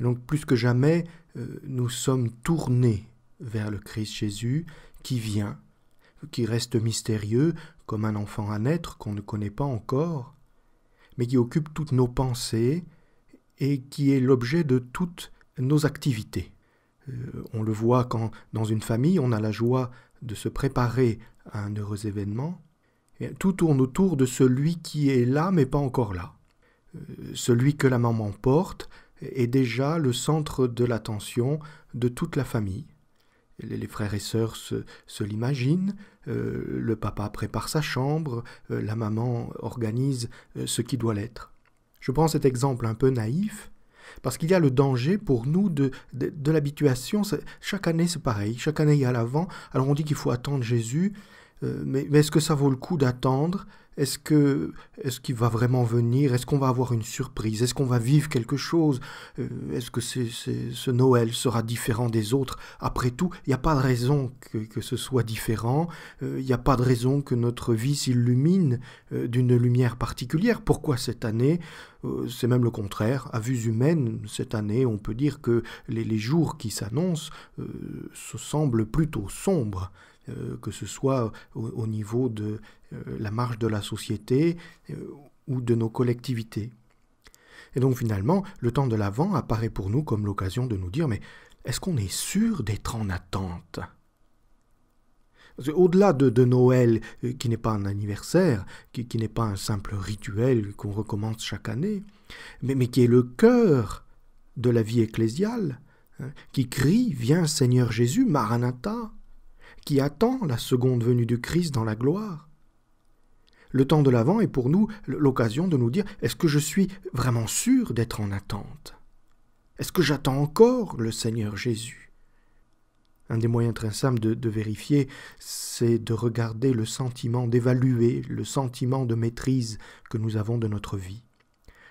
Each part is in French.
et donc plus que jamais, euh, nous sommes tournés vers le Christ Jésus qui vient, qui reste mystérieux comme un enfant à naître qu'on ne connaît pas encore, mais qui occupe toutes nos pensées et qui est l'objet de toutes nos activités. Euh, on le voit quand dans une famille on a la joie de se préparer à un heureux événement, eh tout tourne autour de celui qui est là mais pas encore là, euh, celui que la maman porte, est déjà le centre de l'attention de toute la famille. Les frères et sœurs se, l'imaginent, euh, le papa prépare sa chambre, euh, la maman organise euh, ce qui doit l'être. Je prends cet exemple un peu naïf, parce qu'il y a le danger pour nous de, de, l'habituation. Chaque année, c'est pareil. Chaque année, il y a l'avant. Alors, on dit qu'il faut attendre Jésus. mais est-ce que ça vaut le coup d'attendre est-ce que est-ce qu'il va vraiment venir Est-ce qu'on va avoir une surprise Est-ce qu'on va vivre quelque chose euh, Est-ce que ce Noël sera différent des autres Après tout, il n'y a pas de raison que, ce soit différent. Euh, il n'y a pas de raison que notre vie s'illumine euh, d'une lumière particulière. Pourquoi cette année c'est même le contraire. À vue humaine, cette année, on peut dire que les, jours qui s'annoncent se semblent plutôt sombres. Euh, que ce soit au, niveau de euh, la marge de la société euh, ou de nos collectivités. Et donc finalement, le temps de l'avant apparaît pour nous comme l'occasion de nous dire, mais est-ce qu'on est sûr d'être en attente au-delà de, Noël, qui n'est pas un anniversaire, qui, n'est pas un simple rituel qu'on recommence chaque année, mais, qui est le cœur de la vie ecclésiale, hein, qui crie Viens Seigneur Jésus, Maranatha qui attend la seconde venue du Christ dans la gloire. Le temps de l'avant est pour nous l'occasion de nous dire est-ce que je suis vraiment sûr d'être en attente Est-ce que j'attends encore le Seigneur Jésus Un des moyens très simples de vérifier, c'est de regarder le sentiment, d'évaluer le sentiment de maîtrise que nous avons de notre vie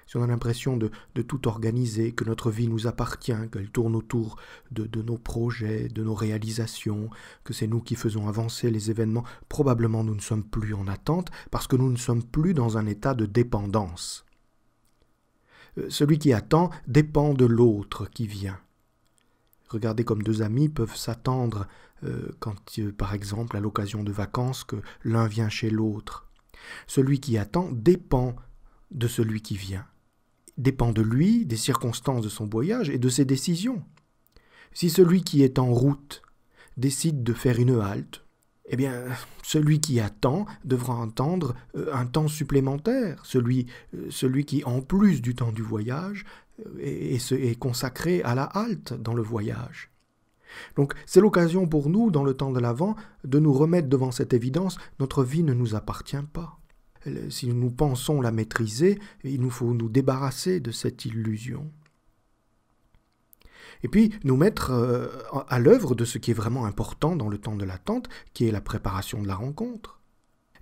si on a l'impression de, tout organiser, que notre vie nous appartient, qu'elle tourne autour de, nos projets, de nos réalisations, que c'est nous qui faisons avancer les événements, probablement nous ne sommes plus en attente parce que nous ne sommes plus dans un état de dépendance. Euh, celui qui attend dépend de l'autre qui vient. Regardez comme deux amis peuvent s'attendre euh, quand, euh, par exemple, à l'occasion de vacances, que l'un vient chez l'autre. Celui qui attend dépend de celui qui vient dépend de lui, des circonstances de son voyage et de ses décisions. Si celui qui est en route décide de faire une halte, eh bien, celui qui attend devra entendre euh, un temps supplémentaire, euh, celui, qui, en plus du temps du voyage, euh, est, est consacré à la halte dans le voyage. Donc c'est l'occasion pour nous, dans le temps de l'Avent, de nous remettre devant cette évidence, notre vie ne nous appartient pas si nous pensons la maîtriser, il nous faut nous débarrasser de cette illusion. Et puis nous mettre euh, à l'œuvre de ce qui est vraiment important dans le temps de l'attente, qui est la préparation de la rencontre.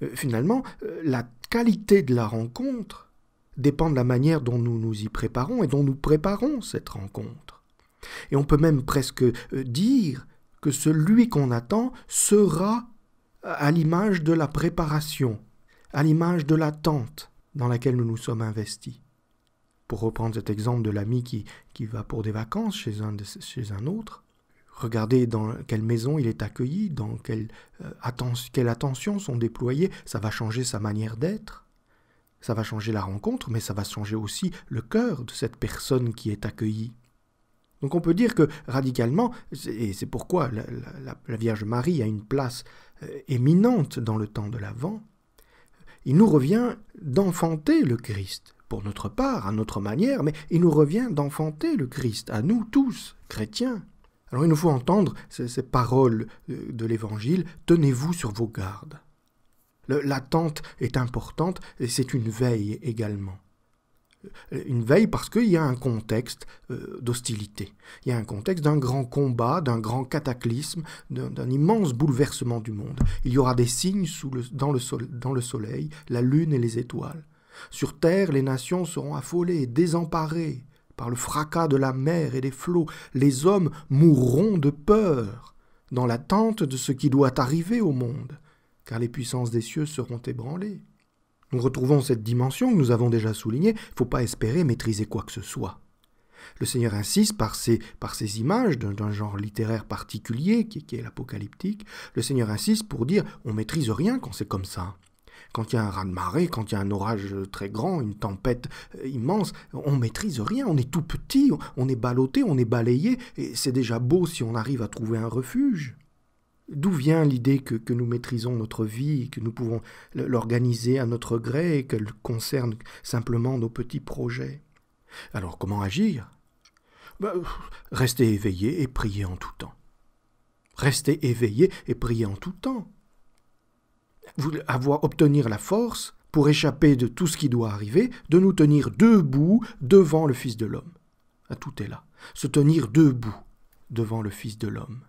Euh, finalement, euh, la qualité de la rencontre dépend de la manière dont nous nous y préparons et dont nous préparons cette rencontre. Et on peut même presque dire que celui qu'on attend sera à l'image de la préparation à l'image de l'attente dans laquelle nous nous sommes investis. Pour reprendre cet exemple de l'ami qui, qui va pour des vacances chez un, chez un autre, regardez dans quelle maison il est accueilli, dans quelle, euh, quelle attention sont déployées, ça va changer sa manière d'être, ça va changer la rencontre, mais ça va changer aussi le cœur de cette personne qui est accueillie. Donc on peut dire que radicalement, et c'est pourquoi la, Vierge Marie a une place euh, éminente dans le temps de l'Avent, il nous revient d'enfanter le Christ, pour notre part, à notre manière, mais il nous revient d'enfanter le Christ, à nous tous, chrétiens. Alors il nous faut entendre ces, paroles euh, de l'Évangile, tenez-vous sur vos gardes. L'attente est importante et c'est une veille également. Euh, une veille parce qu'il y a un contexte euh, d'hostilité, il y a un contexte d'un grand combat, d'un grand cataclysme, d'un immense bouleversement du monde. Il y aura des signes sous dans, le sol, dans le soleil, la lune et les étoiles. Sur terre, les nations seront affolées, et désemparées par le fracas de la mer et des flots. Les hommes mourront de peur dans l'attente de ce qui doit arriver au monde, car les puissances des cieux seront ébranlées. Nous retrouvons cette dimension que nous avons déjà soulignée, il ne faut pas espérer maîtriser quoi que ce soit. Le Seigneur insiste par ces, images d'un genre littéraire particulier qui, est l'apocalyptique, le Seigneur insiste pour dire on maîtrise rien quand c'est comme ça. Quand il y a un raz-de-marée, quand il y a un orage très grand, une tempête euh, immense, on maîtrise rien, on est tout petit, on est ballotté, on est balayé, et c'est déjà beau si on arrive à trouver un refuge. D'où vient l'idée que, nous maîtrisons notre vie, que nous pouvons l'organiser à notre gré et qu'elle concerne simplement nos petits projets Alors comment agir bah, Rester éveillé et prier en tout temps. Rester éveillé et prier en tout temps. avoir, obtenir la force pour échapper de tout ce qui doit arriver, de nous tenir debout devant le Fils de l'homme. Ah, tout est là. Se tenir debout devant le Fils de l'homme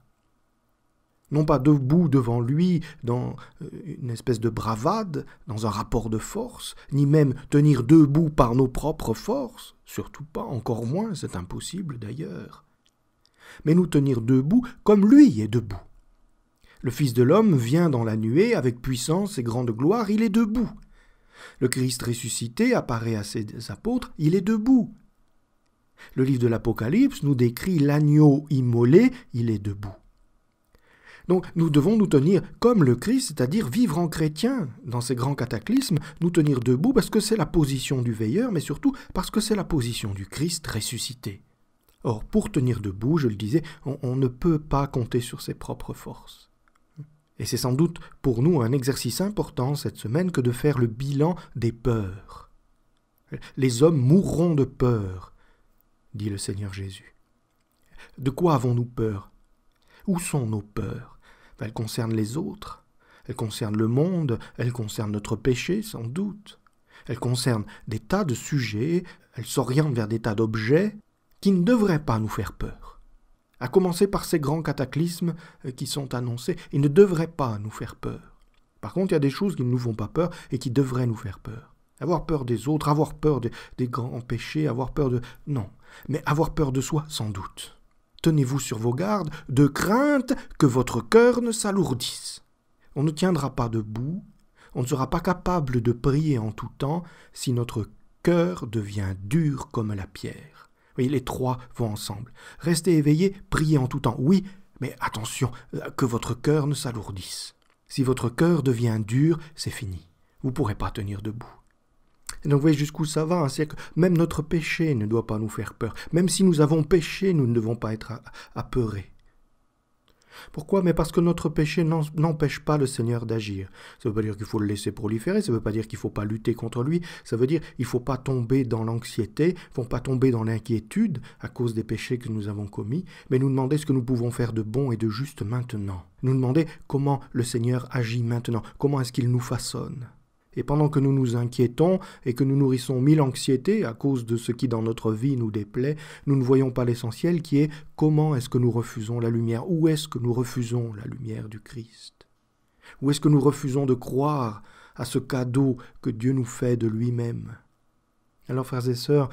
non pas debout devant lui dans euh, une espèce de bravade, dans un rapport de force, ni même tenir debout par nos propres forces, surtout pas, encore moins, c'est impossible d'ailleurs, mais nous tenir debout comme lui est debout. Le Fils de l'homme vient dans la nuée avec puissance et grande gloire, il est debout. Le Christ ressuscité apparaît à ses apôtres, il est debout. Le livre de l'Apocalypse nous décrit l'agneau immolé, il est debout. Donc nous devons nous tenir comme le Christ, c'est-à-dire vivre en chrétien dans ces grands cataclysmes, nous tenir debout parce que c'est la position du veilleur, mais surtout parce que c'est la position du Christ ressuscité. Or, pour tenir debout, je le disais, on, ne peut pas compter sur ses propres forces. Et c'est sans doute pour nous un exercice important cette semaine que de faire le bilan des peurs. Les hommes mourront de peur, dit le Seigneur Jésus. De quoi avons-nous peur Où sont nos peurs elle concerne les autres, elle concerne le monde, elle concerne notre péché sans doute, elle concerne des tas de sujets, elle s'oriente vers des tas d'objets qui ne devraient pas nous faire peur. À commencer par ces grands cataclysmes euh, qui sont annoncés, ils ne devraient pas nous faire peur. Par contre, il y a des choses qui ne nous font pas peur et qui devraient nous faire peur. Avoir peur des autres, avoir peur des grands péchés, avoir peur de... Non, mais avoir peur de soi, sans doute tenez-vous sur vos gardes, de crainte que votre cœur ne s'alourdisse. On ne tiendra pas debout, on ne sera pas capable de prier en tout temps si notre cœur devient dur comme la pierre. Oui, les trois vont ensemble. Restez éveillés, priez en tout temps. Oui, mais attention, euh, que votre cœur ne s'alourdisse. Si votre cœur devient dur, c'est fini. Vous ne pourrez pas tenir debout donc voyez jusqu'où ça va. cest que même notre péché ne doit pas nous faire peur. Même si nous avons péché, nous ne devons pas être apeurés. Pourquoi Mais parce que notre péché n'empêche pas le Seigneur d'agir. Ça ne veut pas dire qu'il faut le laisser proliférer, ça ne veut pas dire qu'il ne faut pas lutter contre lui, ça veut dire qu'il ne faut pas tomber dans l'anxiété, il ne faut pas tomber dans l'inquiétude à cause des péchés que nous avons commis, mais nous demander ce que nous pouvons faire de bon et de juste maintenant. Nous demander comment le Seigneur agit maintenant, comment est-ce qu'il nous façonne. Et pendant que nous nous inquiétons et que nous nourrissons mille anxiétés à cause de ce qui dans notre vie nous déplaît, nous ne voyons pas l'essentiel qui est comment est-ce que nous refusons la lumière Où est-ce que nous refusons la lumière du Christ Où est-ce que nous refusons de croire à ce cadeau que Dieu nous fait de lui-même Alors frères et sœurs,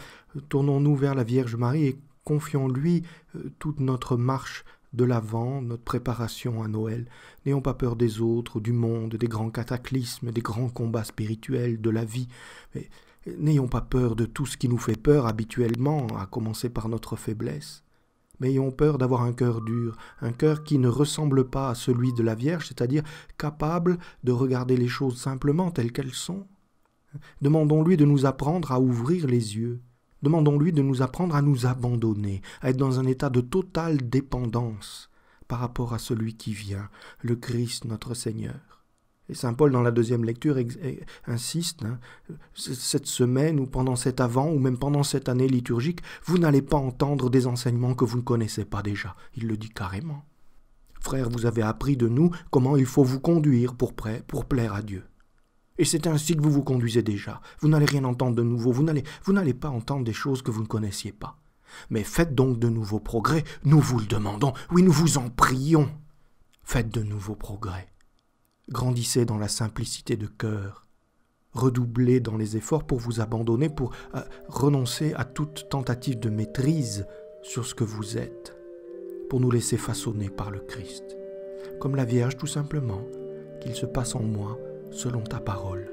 tournons-nous vers la Vierge Marie et confions-lui euh, toute notre marche de l'avant, notre préparation à Noël. N'ayons pas peur des autres, du monde, des grands cataclysmes, des grands combats spirituels, de la vie. N'ayons pas peur de tout ce qui nous fait peur habituellement, à commencer par notre faiblesse. Mais ayons peur d'avoir un cœur dur, un cœur qui ne ressemble pas à celui de la Vierge, c'est-à-dire capable de regarder les choses simplement telles qu'elles sont. Demandons-lui de nous apprendre à ouvrir les yeux, Demandons-lui de nous apprendre à nous abandonner, à être dans un état de totale dépendance par rapport à celui qui vient, le Christ notre Seigneur. Et Saint Paul, dans la deuxième lecture, insiste, hein, cette semaine ou pendant cet avant ou même pendant cette année liturgique, vous n'allez pas entendre des enseignements que vous ne connaissez pas déjà. Il le dit carrément. Frère, vous avez appris de nous comment il faut vous conduire pour, pour plaire à Dieu. Et c'est ainsi que vous vous conduisez déjà. Vous n'allez rien entendre de nouveau, vous n'allez, vous n'allez pas entendre des choses que vous ne connaissiez pas. Mais faites donc de nouveaux progrès, nous vous le demandons, oui, nous vous en prions. Faites de nouveaux progrès. Grandissez dans la simplicité de cœur. Redoublez dans les efforts pour vous abandonner, pour euh, renoncer à toute tentative de maîtrise sur ce que vous êtes, pour nous laisser façonner par le Christ. Comme la Vierge, tout simplement, qu'il se passe en moi selon ta parole.